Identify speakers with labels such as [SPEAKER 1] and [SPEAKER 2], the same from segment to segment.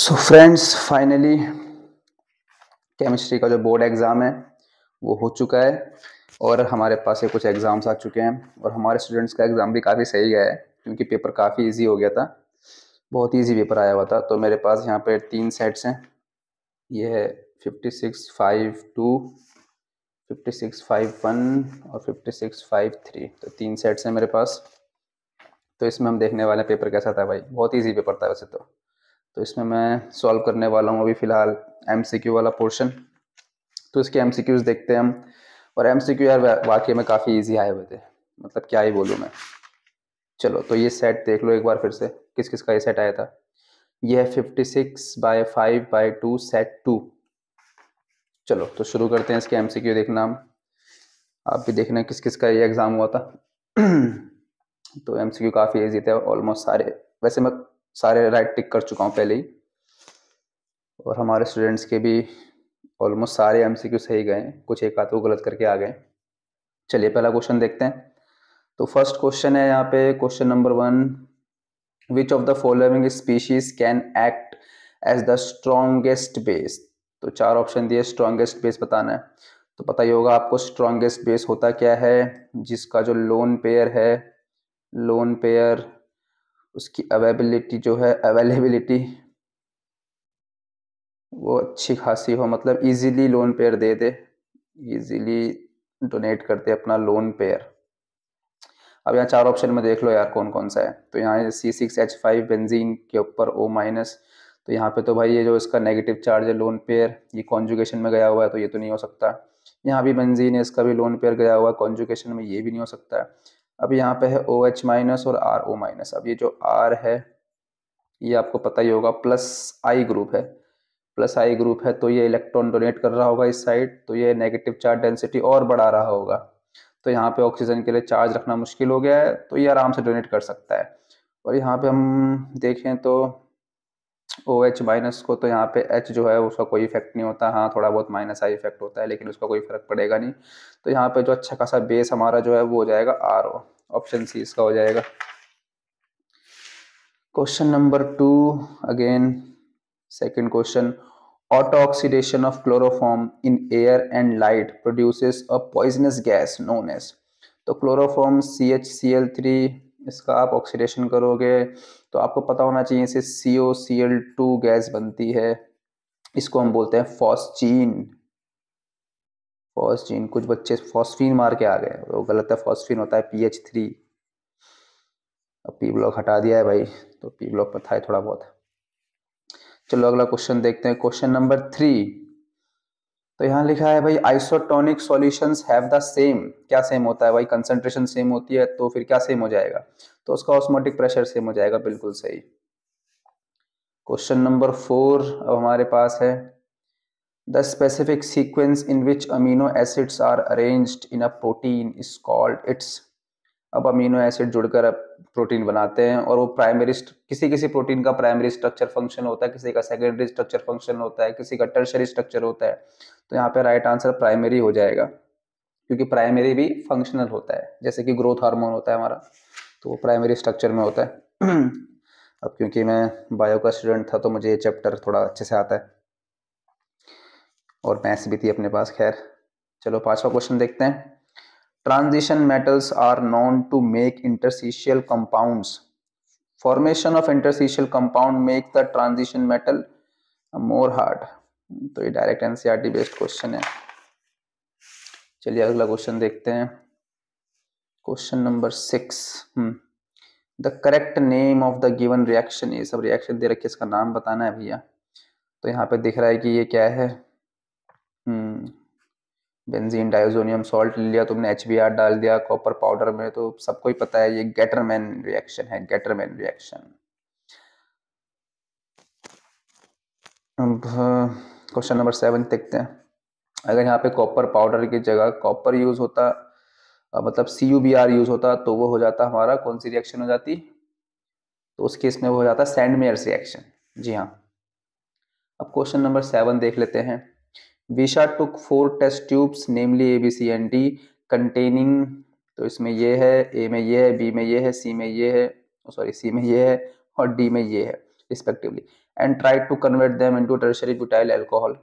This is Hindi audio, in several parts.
[SPEAKER 1] सो फ्रेंड्स फाइनली केमिस्ट्री का जो बोर्ड एग्ज़ाम है वो हो चुका है और हमारे पास ये कुछ एग्ज़ाम्स आ चुके हैं और हमारे स्टूडेंट्स का एग्ज़ाम भी काफ़ी सही गया है क्योंकि पेपर काफ़ी इजी हो गया था बहुत इजी पेपर आया हुआ था तो मेरे पास यहाँ पे तीन सेट्स हैं ये है fifty six five two fifty six five one और फिफ्टी सिक्स फाइव थ्री तो तीन सेट्स हैं मेरे पास तो इसमें हम देखने वाले पेपर कैसा था भाई बहुत ईजी पेपर था वैसे तो तो इसमें मैं सॉल्व करने वाला हूँ अभी फ़िलहाल एम वाला पोर्शन तो इसके एम देखते हैं हम और एम यार वाकई में काफ़ी ईजी आए हुए थे मतलब क्या ही बोलूँ मैं चलो तो ये सेट देख लो एक बार फिर से किस किस का ये सेट आया था ये है fifty six by five by two set two चलो तो शुरू करते हैं इसके एम देखना हम आप भी देखना किस किस का ये एग्ज़ाम हुआ था तो एम काफ़ी ईजी थे ऑलमोस्ट सारे वैसे मैं सारे राइट टिक कर चुका हूँ पहले ही और हमारे स्टूडेंट्स के भी ऑलमोस्ट सारे एम सही गए कुछ एक आध वो गलत करके आ गए चलिए पहला क्वेश्चन देखते हैं तो फर्स्ट क्वेश्चन है यहाँ पे question number one which of the following species can act as the strongest base तो चार ऑप्शन दिए स्ट्रोंगेस्ट बेस बताना है तो पता ही होगा आपको स्ट्रोंगेस्ट बेस होता क्या है जिसका जो लोन पेयर है लोन पेयर उसकी अवेबिलिटी जो है अवेलेबिलिटी वो अच्छी खासी हो मतलब इजीली लोन पेयर दे दे इजीली डोनेट करते अपना लोन पेयर अब यहाँ चार ऑप्शन में देख लो यार कौन कौन सा है तो यहाँ C six H five benzene के ऊपर ओ माइनस तो यहाँ पे तो भाई ये जो इसका नेगेटिव चार्ज है लोन पेयर ये कॉन्जुकेशन में गया हुआ है तो ये तो नहीं हो सकता यहाँ भी बेंजीन है इसका भी लोन पेयर गया हुआ है कॉन्जुकेशन में ये भी नहीं हो सकता अब यहाँ पे है ओ एच माइनस और आर ओ माइनस अब ये जो आर है ये आपको पता ही होगा प्लस आई ग्रुप है प्लस आई ग्रुप है तो ये इलेक्ट्रॉन डोनेट कर रहा होगा इस साइड तो ये नेगेटिव चार्ज डेंसिटी और बढ़ा रहा होगा तो यहाँ पे ऑक्सीजन के लिए चार्ज रखना मुश्किल हो गया है तो ये आराम से डोनेट कर सकता है और यहाँ पे हम देखें तो ओ एच माइनस को तो यहाँ पे एच जो है उसका कोई इफेक्ट नहीं होता हाँ थोड़ा बहुत माइनस आई इफेक्ट होता है लेकिन उसका कोई फर्क पड़ेगा नहीं तो यहाँ पे जो अच्छा खासा बेस हमारा जो है वो हो जाएगा आर ओ ऑप्शन सी इसका हो जाएगा question number two again second question auto oxidation of chloroform in air and light produces a poisonous gas known as तो chloroform C H C L three इसका आप ऑक्सीडेशन करोगे तो आपको पता होना चाहिए इसे C O C L two gas बनती है इसको हम बोलते हैं फॉस्चीन फॉस्चीन कुछ बच्चे फॉस्फीन मार के आ गए वो गलत है फॉस्फीन होता है पी एच थ्री अब पी ब्लॉक हटा दिया है भाई तो पी ब्लॉक पर था थोड़ा बहुत चलो अगला क्वेश्चन देखते हैं क्वेश्चन नंबर थ्री तो यहाँ लिखा है भाई isotonic solutions have the same क्या सेम होता है भाई कंसंट्रेशन सेम होती है तो फिर क्या सेम हो जाएगा तो उसका ऑस्मोटिक प्रेशर सेम हो जाएगा बिल्कुल सही क्वेश्चन नंबर फोर अब हमारे पास है the specific sequence in which amino acids are arrange in a protein is called its अब अमीनो एसिड जुड़कर प्रोटीन बनाते हैं और वो प्राइमरी किसी किसी प्रोटीन का प्राइमरी स्ट्रक्चर फंक्शन होता है किसी का सेकेंडरी स्ट्रक्चर फंक्शन होता है किसी का टर्शरी स्ट्रक्चर होता है तो यहाँ पे राइट आंसर प्राइमरी हो जाएगा क्योंकि प्राइमरी भी फंक्शनल होता है जैसे कि ग्रोथ हार्मोन होता है हमारा तो वो प्राइमरी स्ट्रक्चर में होता है अब क्योंकि मैं बायो का स्टूडेंट था तो मुझे ये चैप्टर थोड़ा अच्छे से आता है और मैथ्स भी थी अपने पास खैर चलो पांचवा क्वेश्चन देखते हैं Transition metals are known to make interstitial compounds. Formation of interstitial compound make the transition metal more hard. तो ये डायरेक्ट एनसीईआरटी बेस्ड क्वेश्चन है चलिए अगला क्वेश्चन देखते हैं question number six the correct name of the given reaction ये सब रिएक्शन दे रखे इसका नाम बताना है भैया तो यहाँ पे दिख रहा है कि ये क्या है हम्म बेंजीन डायोजोनियम सॉल्ट ले लिया तुमने एच डाल दिया कॉपर पाउडर में तो सबको ही पता है ये गेटरमैन रिएक्शन है गेटरमैन रिएक्शन अब क्वेश्चन नंबर सेवन देखते हैं अगर यहाँ पे कॉपर पाउडर की जगह कॉपर यूज होता मतलब C U B R use होता तो वो हो जाता हमारा कौन सी रिएक्शन हो जाती तो उस केस में वो हो जाता सैंडमेयर्स रिएक्शन जी हाँ अब क्वेश्चन नंबर सेवन देख लेते हैं Vishal took four test tubes namely A B C and D containing तो इसमें ये है ए में ये है बी में ये है सी में ये है सॉरी oh, सी में ये है और डी में ये है respectively and try to convert them into tertiary butyl alcohol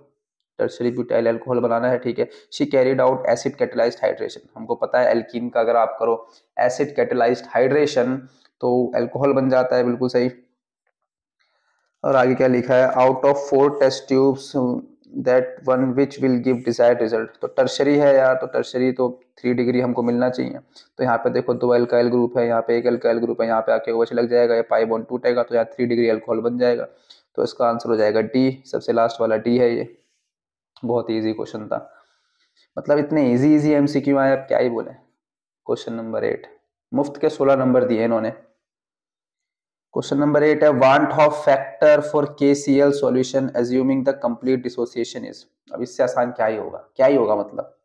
[SPEAKER 1] tertiary butyl alcohol बनाना है ठीक है she carried out acid catalyse hydration हमको पता है एल्किन का अगर आप करो एसिड कैटेलाइज हाइड्रेशन तो एल्कोहल बन जाता है बिल्कुल सही और आगे क्या लिखा है out of four test tubes that one which will give desire result तो टर्शरी है यार तो टर्शरी तो थ्री डिग्री हमको मिलना चाहिए तो यहाँ पे देखो दो एल्काइल ग्रुप है यहाँ पे एक एल्काइल ग्रुप है यहाँ पे आके ओवच लग जाएगा या पाई बॉन्ड टूटेगा तो यहाँ थ्री डिग्री एल्कोहल बन जाएगा तो इसका आंसर हो जाएगा डी सबसे लास्ट वाला डी है ये बहुत ईजी क्वेश्चन था मतलब इतने easy easy M C Q आए आप क्या ही बोले क्वेश्चन नंबर एट मुफ्त के सोलह नंबर दिए इन्होंने क्वेश्चन नंबर एट है van't Hoff factor for K C L solution assuming the complete dissociation is अब इससे आसान क्या ही होगा क्या ही होगा मतलब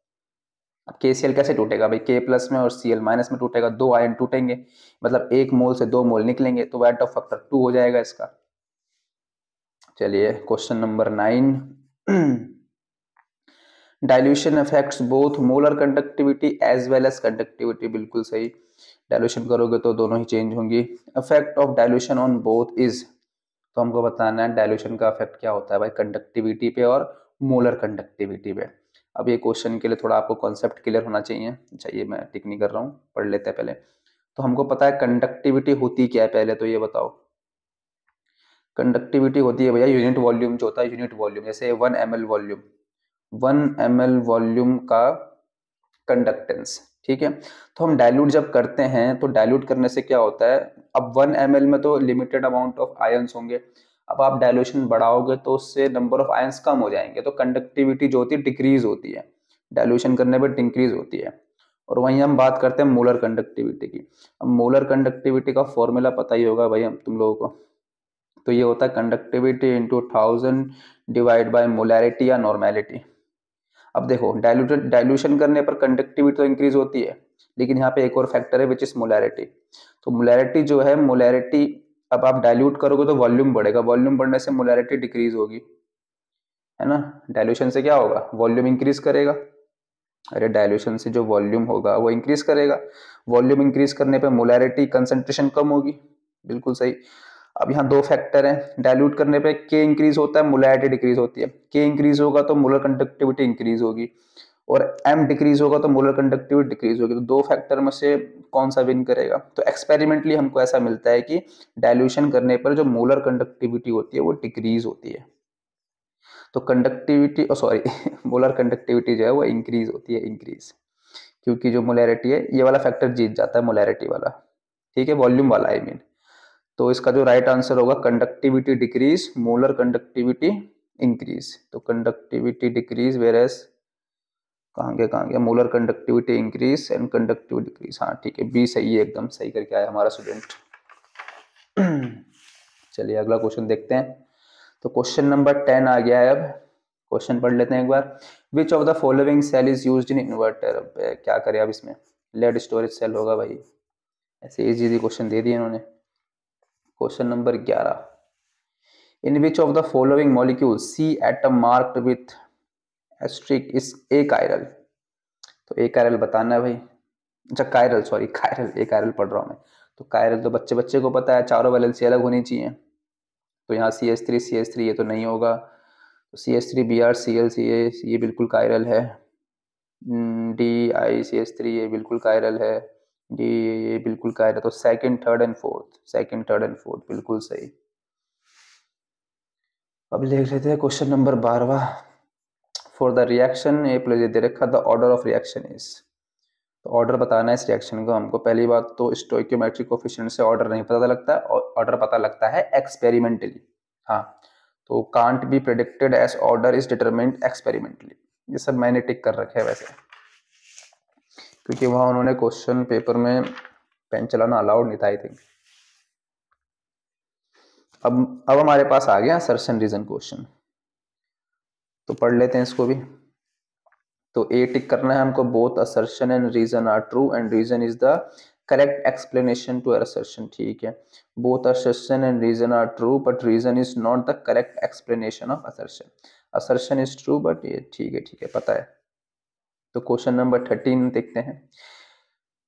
[SPEAKER 1] अब के सी एल कैसे टूटेगा भाई के प्लस में और सी एल माइनस में टूटेगा दो आयन टूटेंगे मतलब एक मोल से दो मोल निकलेंगे तो वैट ऑफ फैक्टर टू हो जाएगा इसका चलिए question number nine dilution effects both molar conductivity as well as conductivity बिल्कुल सही डायल्यूशन करोगे तो दोनों ही चेंज होंगी effect of dilution on both is तो हमको बताना है डायल्यूशन का इफेक्ट क्या होता है भाई कंडक्टिविटी पे और मोलर कंडक्टिविटी पे अब ये क्वेश्चन के लिए थोड़ा आपको कॉन्सेप्ट क्लियर होना चाहिए चाहिए अच्छा, मैं टिक नहीं कर रहा हूँ पढ़ लेते हैं पहले तो हमको पता है कंडक्टिविटी होती क्या है पहले तो ये बताओ कंडक्टिविटी होती है भैया यूनिट वॉल्यूम जो होता है यूनिट वॉल्यूम जैसे one M volume one M volume का कंडक्टेंस ठीक है तो हम डाइल्यूट जब करते हैं तो डाइल्यूट करने से क्या होता है अब वन एम में तो लिमिटेड अमाउंट ऑफ आयन्स होंगे अब आप डाइल्यूशन बढ़ाओगे तो उससे नंबर ऑफ आयन्स कम हो जाएंगे तो कंडक्टिविटी जो होती है डिक्रीज होती है डाइल्यूशन करने पर डिक्रीज होती है और वहीं हम बात करते हैं मोलर कंडक्टिविटी की अब मोलर कंडक्टिविटी का फॉर्मूला पता ही होगा भाई हम तुम लोगों को तो ये होता है conductivity into thousand divide by molarity या नॉर्मैलिटी अब देखो डायलूटेड डायल्यूशन करने पर कंडक्टिविटी तो इंक्रीज होती है लेकिन यहाँ पे एक और फैक्टर है विच इज मोलैरिटी तो मोलैरिटी जो है मोलैरिटी अब आप डायल्यूट करोगे तो वॉल्यूम बढ़ेगा वॉल्यूम बढ़ने से मोलैरिटी डिक्रीज होगी है ना डायल्यूशन से क्या होगा वॉल्यूम इंक्रीज करेगा अरे डायल्यूशन से जो वॉल्यूम होगा वो इंक्रीज करेगा वॉल्यूम इंक्रीज करने पर मोलैरिटी कंसेंट्रेशन कम होगी बिल्कुल सही अब यहाँ दो फैक्टर हैं डाइल्यूट करने पे के इंक्रीज होता है मोलैरिटी डिक्रीज होती है के इंक्रीज होगा तो मोलर कंडक्टिविटी इंक्रीज होगी और एम डिक्रीज होगा तो मोलर कंडक्टिविटी डिक्रीज होगी तो दो फैक्टर में से कौन सा विन करेगा तो एक्सपेरिमेंटली हमको ऐसा मिलता है कि डाइल्यूशन करने पर जो मोलर कंडक्टिविटी होती है वो डिक्रीज होती है तो कंडक्टिविटी सॉरी मोलर कंडक्टिविटी जो है वो इंक्रीज होती है इंक्रीज क्योंकि जो मोलैरिटी है ये वाला फैक्टर जीत जाता है मोलैरिटी वाला ठीक है वॉल्यूम वाला आई I मीन mean. तो इसका जो राइट आंसर होगा conductivity decrease molar conductivity increase तो कंडक्टिविटी डिक्रीज वेर एस कहा गया molar conductivity increase and conductivity decrease हाँ ठीक है बी सही है एकदम सही करके आया हमारा स्टूडेंट चलिए अगला क्वेश्चन देखते हैं तो क्वेश्चन नंबर टेन आ गया है अब क्वेश्चन पढ़ लेते हैं एक बार which of the following cell is use in inverter क्या करें अब इसमें लेड स्टोरेज सेल होगा भाई ऐसे इजी क्वेश्चन दे दिए इन्होंने क्वेश्चन नंबर ग्यारह in which of the following molecule C atom marked with asterisk is achiral तो ए कायरल बताना है भाई अच्छा chiral sorry chiral achiral पढ़ रहा हूँ मैं तो कायरल तो बच्चे बच्चे को पता है चारों वैलेंसी अलग होनी चाहिए तो यहाँ C S three C S three ये तो नहीं होगा तो C S three B R C L C A ये बिल्कुल कायरल है D I C S three ये बिल्कुल कायरल है जी ये ये बिल्कुल कह रहे तो second third and fourth second third and fourth बिल्कुल सही अब देख लेते हैं क्वेश्चन नंबर बारवा for the reaction A plus ये दे रखा the order of reaction is तो ऑर्डर बताना है इस रिएक्शन का हमको पहली बात तो स्टोक्योमेट्रिक कोफिशिएंट से ऑर्डर नहीं पता लगता ऑर्डर पता लगता है एक्सपेरिमेंटली हाँ तो can't be predicted as order is determined experimentally ये सब मैंने टिक कर रखे है वैसे क्योंकि वहाँ उन्होंने क्वेश्चन पेपर में पेन चलाना अलाउड नहीं था आई थिंक अब अब हमारे पास आ गया सरसन रीजन क्वेश्चन तो पढ़ लेते हैं इसको भी तो ए टिक करना है हमको both assertion and reason are true and reason is the correct explanation to assertion ठीक है both assertion and reason are true but reason is not the correct explanation of assertion assertion is true but ये ठीक है ठीक है पता है तो क्वेश्चन नंबर थर्टीन देखते हैं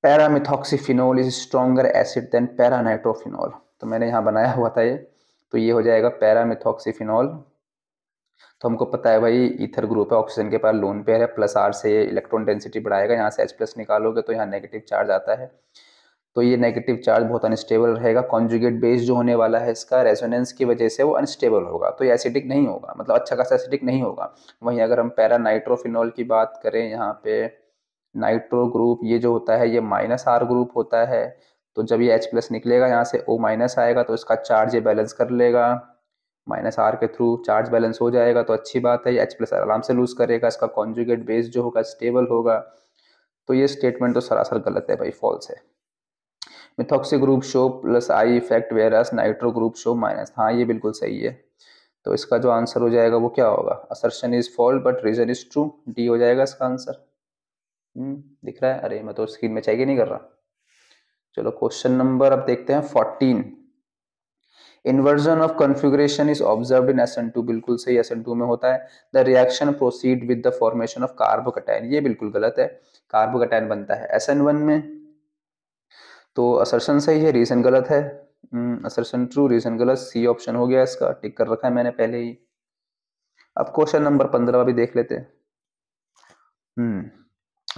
[SPEAKER 1] paramethoxyphenol is stronger acid than paranitrophenol तो मैंने यहाँ बनाया हुआ था ये तो ये हो जाएगा पैरामिथॉक्सीफिनोल तो हमको पता है भाई ईथर ग्रुप है ऑक्सीजन के पास लोन पेयर है प्लस आर से इलेक्ट्रॉन डेंसिटी बढ़ाएगा यहाँ से एच प्लस निकालोगे तो यहाँ नेगेटिव चार्ज आता है तो ये नेगेटिव चार्ज बहुत अनस्टेबल रहेगा कॉन्जुगेट बेस जो होने वाला है इसका रेजोनेंस की वजह से वो अनस्टेबल होगा तो ये एसिडिक नहीं होगा मतलब अच्छा खासा एसिडिक नहीं होगा वहीं अगर हम पैरा नाइट्रोफिनॉल की बात करें यहाँ पे नाइट्रो ग्रुप ये जो होता है ये माइनस आर ग्रुप होता है तो जब ये एच प्लस निकलेगा यहाँ से ओ माइनस आएगा तो इसका चार्ज ये बैलेंस कर लेगा माइनस आर के थ्रू चार्ज बैलेंस हो जाएगा तो अच्छी बात है ये एच प्लस आराम से लूज़ करेगा इसका कॉन्जुगेट बेस जो होगा स्टेबल होगा तो ये स्टेटमेंट तो सरासर गलत है भाई फॉल्स है methoxy group show plus I effect versus nitro group show minus हाँ ये बिल्कुल सही है तो इसका जो आंसर हो जाएगा वो क्या होगा assertion is fault but reason is true D हो जाएगा इसका आंसर हम्म, दिख रहा है अरे मैं तो स्क्रीन में चाहिए नहीं कर रहा चलो क्वेश्चन नंबर अब देखते हैं fourteen inversion of configuration is observe in S N two बिल्कुल सही एस एन टू में होता है the reaction proceed with the formation of carbocation ये बिल्कुल गलत है कार्बोकटाइन बनता है एस एन वन में तो असरसन सही है रीजन गलत है असरसन ट्रू रीजन गलत सी ऑप्शन हो गया इसका टिक कर रखा है मैंने पहले ही अब क्वेश्चन नंबर पंद्रह भी देख लेते हैं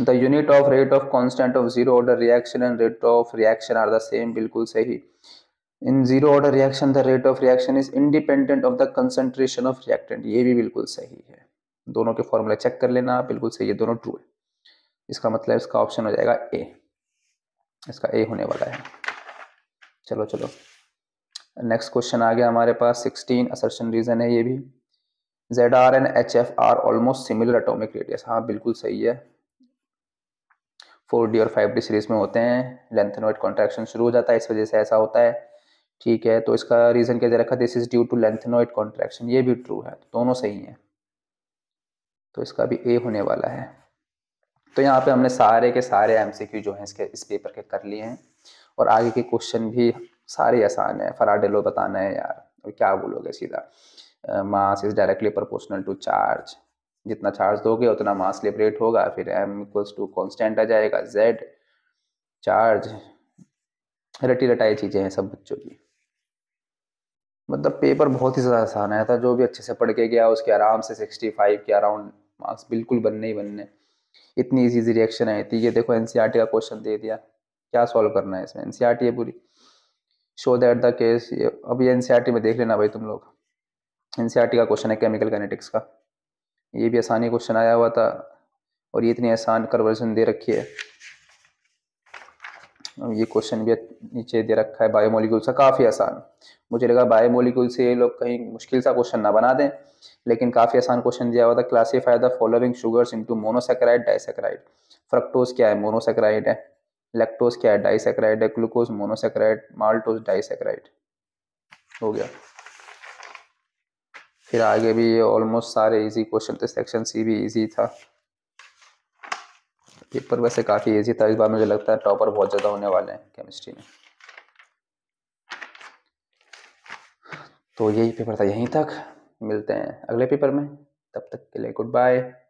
[SPEAKER 1] the unit of rate of constant of zero order reaction and rate of reaction are the same बिल्कुल सही in zero order reaction the rate of reaction is independent of the concentration of reactant ये भी बिल्कुल सही है दोनों के फॉर्मूला चेक कर लेना बिल्कुल सही है दोनों ट्रू है इसका मतलब इसका ऑप्शन हो जाएगा ए इसका ए होने वाला है चलो चलो नेक्स्ट क्वेश्चन आ गया हमारे पास सिक्सटीन असर्शन रीजन है ये भी Z R and H F R almost similar atomic radius हाँ बिल्कुल सही है फोर डी और फाइव डी सीरीज में होते हैं लेंथनोइड कॉन्ट्रैक्शन शुरू हो जाता है इस वजह से ऐसा होता है ठीक है तो इसका रीज़न क्या दे रखा this is due to lanthanoid contraction ये भी ट्रू है दोनों सही हैं तो इसका भी ए होने वाला है तो यहाँ पे हमने सारे के सारे एम जो हैं इसके इस पेपर के कर लिए हैं और आगे के क्वेश्चन भी सारे आसान है फराडेलो डेलो बताना है यार और क्या बोलोगे सीधा mass is directly proportional to charge जितना चार्ज दोगे उतना मास लिबरेट होगा फिर एम इक्वल्स टू कॉन्स्टेंट आ जाएगा जेड चार्ज रटी रटाई चीज़ें हैं सब बच्चों की मतलब पेपर बहुत ही ज़्यादा आसान आया था जो भी अच्छे से पढ़ के गया उसके आराम से सिक्सटी फाइव के अराउंड मार्क्स बिल्कुल बनने ही बनने इतनी इजी इजी रिएक्शन आई थी ये देखो एन e का क्वेश्चन दे दिया क्या सॉल्व करना है इसमें एन e है पूरी शो दैट द केस अब ये एन e में देख लेना भाई तुम लोग एन का क्वेश्चन है केमिकल कैनेटिक्स का ये भी आसानी क्वेश्चन आया हुआ था और ये इतनी आसान कन्वर्जन दे रखी है ये क्वेश्चन भी नीचे दे रखा है बायोमोलिक्यूल्स का काफ़ी आसान मुझे लगा बायो से ये लोग कहीं मुश्किल सा क्वेश्चन ना बना दें लेकिन काफ़ी आसान क्वेश्चन दिया हुआ था classify the following sugars into monosaccharide disaccharide fructose क्या है मोनोसेक्राइड है लेक्टोज क्या है डाइसेक्राइड है ग्लूकोज मोनोसेक्राइड माल्टोज डाइसेक्राइड हो गया फिर आगे भी ये ऑलमोस्ट सारे इजी क्वेश्चन थे सेक्शन सी भी इजी था पेपर वैसे काफ़ी इजी था इस बार मुझे लगता है टॉपर बहुत ज़्यादा होने वाले हैं केमिस्ट्री में तो यही पेपर था यहीं तक मिलते हैं अगले पेपर में तब तक के लिए गुड बाय